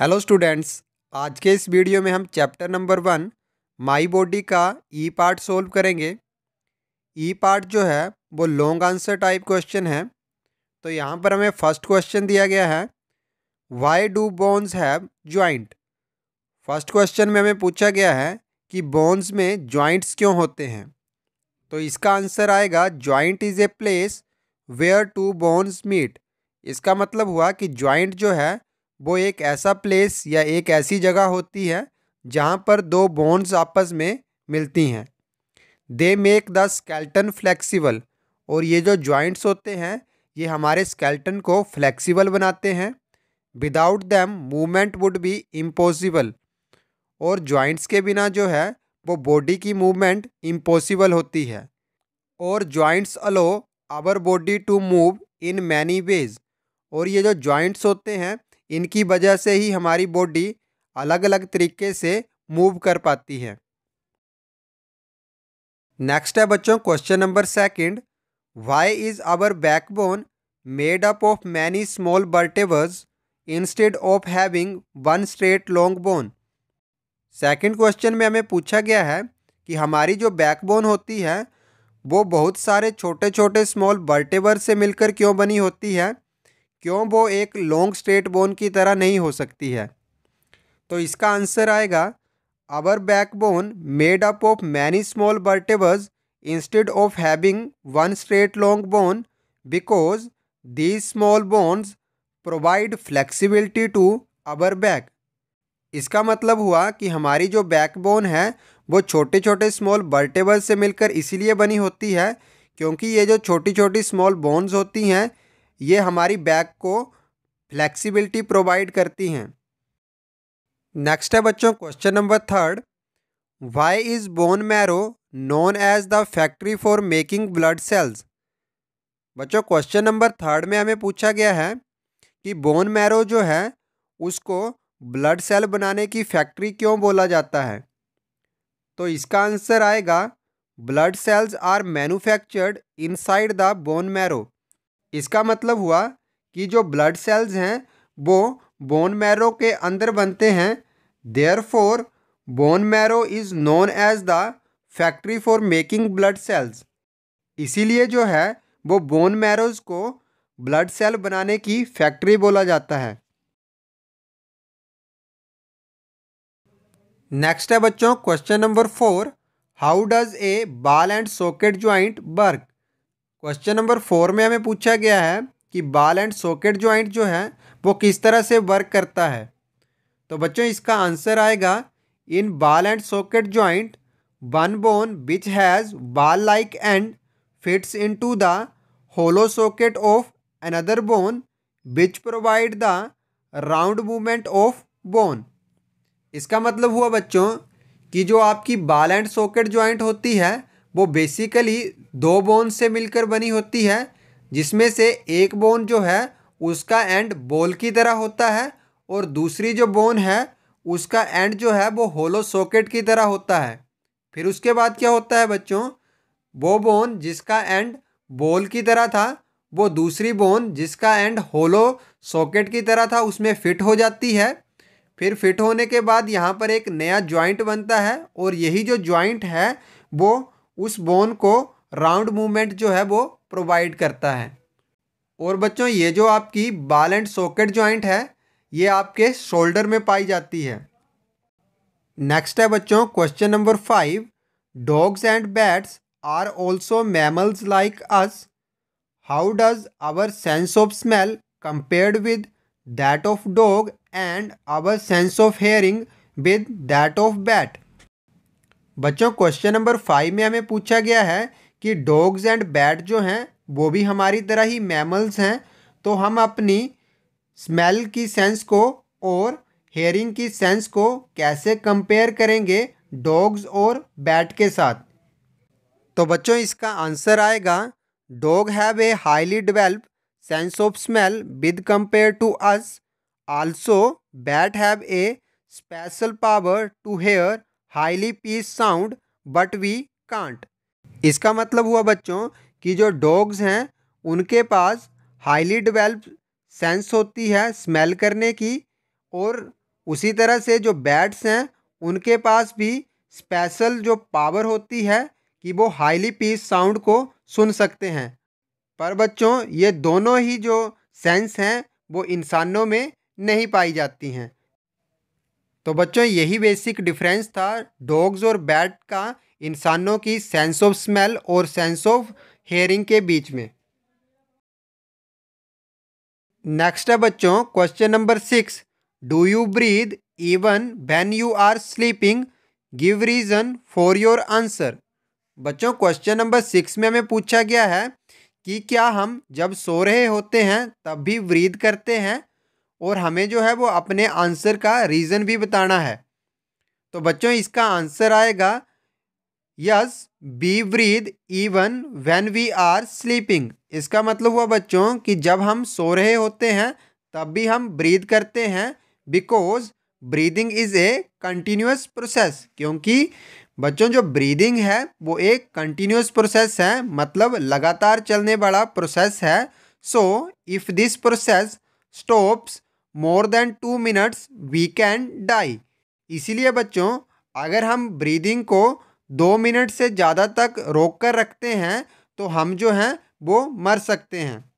hello students आज के इस वीडियो में हम chapter number one my body का ई पार्ट सोल्व करेंगे ई e पार्ट जो है वो लॉन्ग आंसर टाइप क्वेश्चन है तो यहाँ पर हमें फर्स्ट क्वेश्चन दिया गया है why do bones have joint first question में हमें पूछा गया है कि बोन्स में ज्वाइंट्स क्यों होते हैं तो इसका आंसर आएगा joint is a place where two bones meet इसका मतलब हुआ कि ज्वाइंट जो है वो एक ऐसा प्लेस या एक ऐसी जगह होती है जहाँ पर दो बोन्स आपस में मिलती हैं they make the skeleton flexible और ये जो जॉइंट्स होते हैं ये हमारे स्केल्टन को फ्लैक्सीबल बनाते हैं without them movement would be impossible और जॉइंट्स के बिना जो है वो बॉडी की मूवमेंट इम्पॉसिबल होती है और joints allow our body to move in many ways और ये जो जॉइंट्स होते हैं इनकी वजह से ही हमारी बॉडी अलग अलग तरीके से मूव कर पाती है नेक्स्ट है बच्चों question number second why is our backbone made up of many small बर्टेवर्स instead of having one straight long bone second question में हमें पूछा गया है कि हमारी जो बैकबोन होती है वो बहुत सारे छोटे छोटे स्मॉल बर्टेवर से मिलकर क्यों बनी होती है क्यों वो एक लॉन्ग स्ट्रेट बोन की तरह नहीं हो सकती है तो इसका आंसर आएगा back backbone made up of many small vertebrae instead of having one straight long bone because these small bones provide flexibility to our back इसका मतलब हुआ कि हमारी जो बैकबोन है वो छोटे छोटे स्मॉल बर्टेबल से मिलकर इसीलिए बनी होती है क्योंकि ये जो छोटी छोटी स्मॉल बोन्स होती हैं ये हमारी बैक को फ्लेक्सिबिलिटी प्रोवाइड करती हैं नेक्स्ट है बच्चों question number third why is bone marrow known as the factory for making blood cells बच्चों क्वेश्चन नंबर थर्ड में हमें पूछा गया है कि बोन मैरो जो है उसको ब्लड सेल बनाने की फैक्ट्री क्यों बोला जाता है तो इसका आंसर आएगा blood cells are manufactured inside the bone marrow इसका मतलब हुआ कि जो ब्लड सेल्स हैं वो बोन मैरो के अंदर बनते हैं therefore bone marrow is known as the factory for making blood cells इसीलिए जो है वो बोन मैरोज को ब्लड सेल बनाने की फैक्ट्री बोला जाता है नेक्स्ट है बच्चों question number four how does a ball and socket joint work question number four में हमें पूछा गया है कि बाल एंड सॉकेट ज्वाइंट जो है वो किस तरह से वर्क करता है तो बच्चों इसका आंसर आएगा in ball and socket joint one bone which has ball like end fits into the hollow socket of other bone which provide the round movement of bone इसका मतलब हुआ बच्चों कि जो आपकी बाल एंड सॉकेट ज्वाइंट होती है वो बेसिकली दो बोन से मिलकर बनी होती है जिसमें से एक बोन जो है उसका एंड बॉल की तरह होता है और दूसरी जो बोन है उसका एंड जो है वो होलो सॉकेट की तरह होता है फिर उसके बाद क्या होता है बच्चों वो बोन जिसका एंड बॉल की तरह था वो दूसरी बोन जिसका एंड होलो सॉकेट की तरह था उसमें फिट हो जाती है फिर फिट होने के बाद यहाँ पर एक नया जॉइंट बनता है और यही जो जॉइंट है वो उस बोन को राउंड मूवमेंट जो है वो प्रोवाइड करता है और बच्चों ये जो आपकी बाल एंड सॉकेट जॉइंट है ये आपके शोल्डर में पाई जाती है नेक्स्ट है बच्चों question number five dogs and bats are also mammals like us how does our sense of smell compared with that of dog and our sense of hearing with that of bat बच्चों question number five में हमें पूछा गया है कि dogs and bat जो हैं वो भी हमारी तरह ही मैमल्स हैं तो हम अपनी स्मेल की सेंस को और हेयरिंग की सेंस को कैसे कंपेयर करेंगे डॉग्स और बैट के साथ तो बच्चों इसका आंसर आएगा dog have a highly develop sense of smell with compare to us also bat have a special power to hear highly piece sound but we can't इसका मतलब हुआ बच्चों कि जो डॉग्स हैं उनके पास हाईली डिवेल्प सेंस होती है स्मेल करने की और उसी तरह से जो बैट्स हैं उनके पास भी स्पेशल जो पावर होती है कि वो हाईली पीस साउंड को सुन सकते हैं पर बच्चों ये दोनों ही जो सेंस हैं वो इंसानों में नहीं पाई जाती हैं तो बच्चों यही बेसिक डिफरेंस था डॉग्स और बैट का इंसानों की सेंस ऑफ स्मेल और सेंस ऑफ हेयरिंग के बीच में नेक्स्ट है बच्चों question number six do you breathe even when you are sleeping give reason for your answer बच्चों क्वेश्चन नंबर सिक्स में हमें पूछा गया है कि क्या हम जब सो रहे होते हैं तब भी ब्रीद करते हैं और हमें जो है वो अपने आंसर का रीज़न भी बताना है तो बच्चों इसका आंसर आएगा yes we breathe even when we are sleeping इसका मतलब हुआ बच्चों कि जब हम सो रहे होते हैं तब भी हम ब्रीद करते हैं because breathing is a continuous process क्योंकि बच्चों जो ब्रीदिंग है वो एक कंटिन्यूस प्रोसेस है मतलब लगातार चलने वाला प्रोसेस है so if this process stops more than two minutes we can die इसीलिए बच्चों अगर हम ब्रीदिंग को दो मिनट से ज़्यादा तक रोक कर रखते हैं तो हम जो हैं वो मर सकते हैं